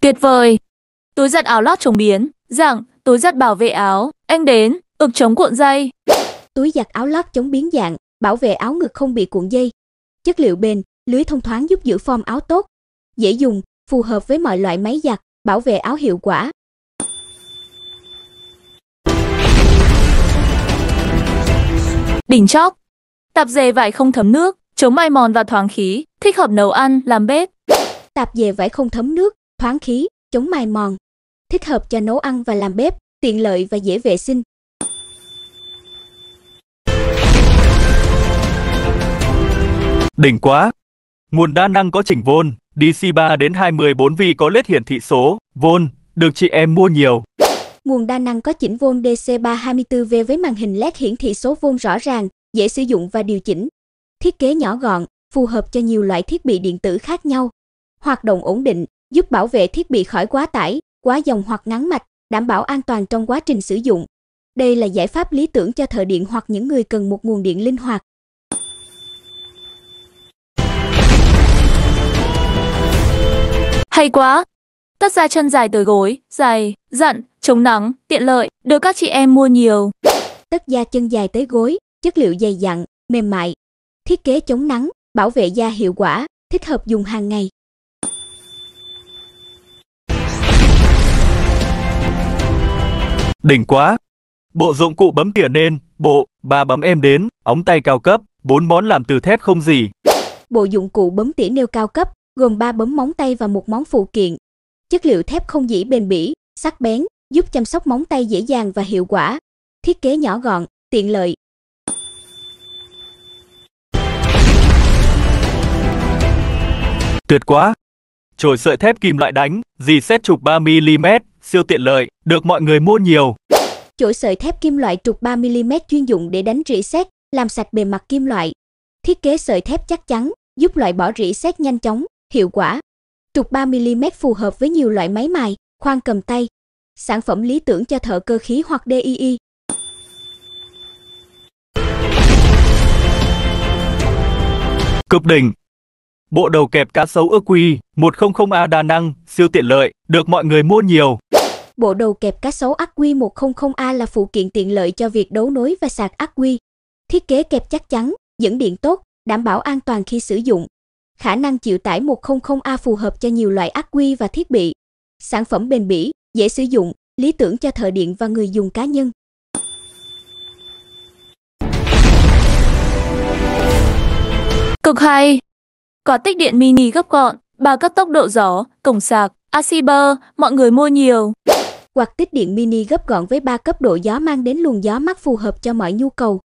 Tuyệt vời! Túi giặt áo lót chống biến, dạng, túi giặt bảo vệ áo, anh đến, ực chống cuộn dây. Túi giặt áo lót chống biến dạng, bảo vệ áo ngực không bị cuộn dây. Chất liệu bền, lưới thông thoáng giúp giữ form áo tốt, dễ dùng, phù hợp với mọi loại máy giặt, bảo vệ áo hiệu quả. Đỉnh chóp Tạp dề vải không thấm nước, chống mai mòn và thoáng khí, thích hợp nấu ăn, làm bếp. Tạp dề vải không thấm nước, thoáng khí, chống mài mòn, thích hợp cho nấu ăn và làm bếp, tiện lợi và dễ vệ sinh. Đỉnh quá! Nguồn đa năng có chỉnh vôn, DC3 đến 24 vi có led hiển thị số, vôn, được chị em mua nhiều. Nguồn đa năng có chỉnh vôn DC324V với màn hình led hiển thị số vôn rõ ràng, dễ sử dụng và điều chỉnh. Thiết kế nhỏ gọn, phù hợp cho nhiều loại thiết bị điện tử khác nhau. Hoạt động ổn định, giúp bảo vệ thiết bị khỏi quá tải, quá dòng hoặc ngắn mạch, đảm bảo an toàn trong quá trình sử dụng. Đây là giải pháp lý tưởng cho thợ điện hoặc những người cần một nguồn điện linh hoạt. Hay quá! Tất ra chân dài tới gối, dày, dặn, chống nắng, tiện lợi, được các chị em mua nhiều. Tất da chân dài tới gối, chất liệu dày dặn, mềm mại. Thiết kế chống nắng, bảo vệ da hiệu quả, thích hợp dùng hàng ngày. Đỉnh quá! Bộ dụng cụ bấm tỉa nên, bộ, ba bấm em đến, ống tay cao cấp, bốn món làm từ thép không gì. Bộ dụng cụ bấm tỉa nêu cao cấp, gồm ba bấm móng tay và một món phụ kiện. Chất liệu thép không dĩ bền bỉ, sắc bén, giúp chăm sóc móng tay dễ dàng và hiệu quả. Thiết kế nhỏ gọn, tiện lợi, Tuyệt quá! chổi sợi thép kim loại đánh, dì xét trục 3mm, siêu tiện lợi, được mọi người mua nhiều. Chổi sợi thép kim loại trục 3mm chuyên dụng để đánh rỉ sét, làm sạch bề mặt kim loại. Thiết kế sợi thép chắc chắn, giúp loại bỏ rỉ sét nhanh chóng, hiệu quả. Trục 3mm phù hợp với nhiều loại máy mài, khoan cầm tay. Sản phẩm lý tưởng cho thợ cơ khí hoặc DII. Cực đỉnh Bộ đầu kẹp cá sấu ưa quy, 100A đa năng, siêu tiện lợi, được mọi người mua nhiều. Bộ đầu kẹp cá sấu ắc quy 100A là phụ kiện tiện lợi cho việc đấu nối và sạc ắc quy. Thiết kế kẹp chắc chắn, dẫn điện tốt, đảm bảo an toàn khi sử dụng. Khả năng chịu tải 100A phù hợp cho nhiều loại ắc quy và thiết bị. Sản phẩm bền bỉ, dễ sử dụng, lý tưởng cho thợ điện và người dùng cá nhân. Cực hay! Quạt tích điện mini gấp gọn, ba cấp tốc độ gió, cổng sạc, Asiber, mọi người mua nhiều. Quạt tích điện mini gấp gọn với 3 cấp độ gió mang đến luồng gió mát phù hợp cho mọi nhu cầu.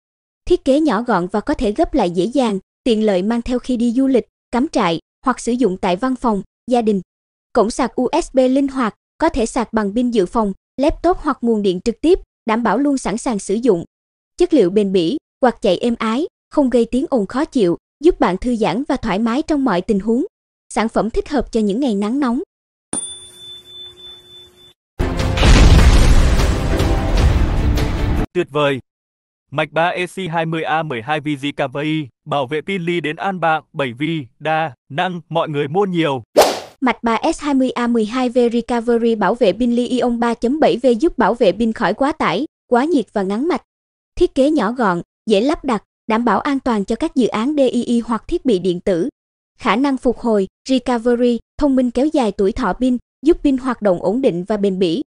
Thiết kế nhỏ gọn và có thể gấp lại dễ dàng, tiện lợi mang theo khi đi du lịch, cắm trại hoặc sử dụng tại văn phòng, gia đình. Cổng sạc USB linh hoạt, có thể sạc bằng pin dự phòng, laptop hoặc nguồn điện trực tiếp, đảm bảo luôn sẵn sàng sử dụng. Chất liệu bền bỉ, quạt chạy êm ái, không gây tiếng ồn khó chịu, giúp bạn thư giãn và thoải mái trong mọi tình huống. Sản phẩm thích hợp cho những ngày nắng nóng. Tuyệt vời! Mạch 3 EC20A12 VZKVI, bảo vệ pin ly đến an bạc, 7 V đa, năng, mọi người mua nhiều. Mạch 3S20A12V e Recovery bảo vệ pin ly ion 3.7V giúp bảo vệ pin khỏi quá tải, quá nhiệt và ngắn mạch. Thiết kế nhỏ gọn, dễ lắp đặt, đảm bảo an toàn cho các dự án DII hoặc thiết bị điện tử. Khả năng phục hồi, recovery, thông minh kéo dài tuổi thọ pin, giúp pin hoạt động ổn định và bền bỉ.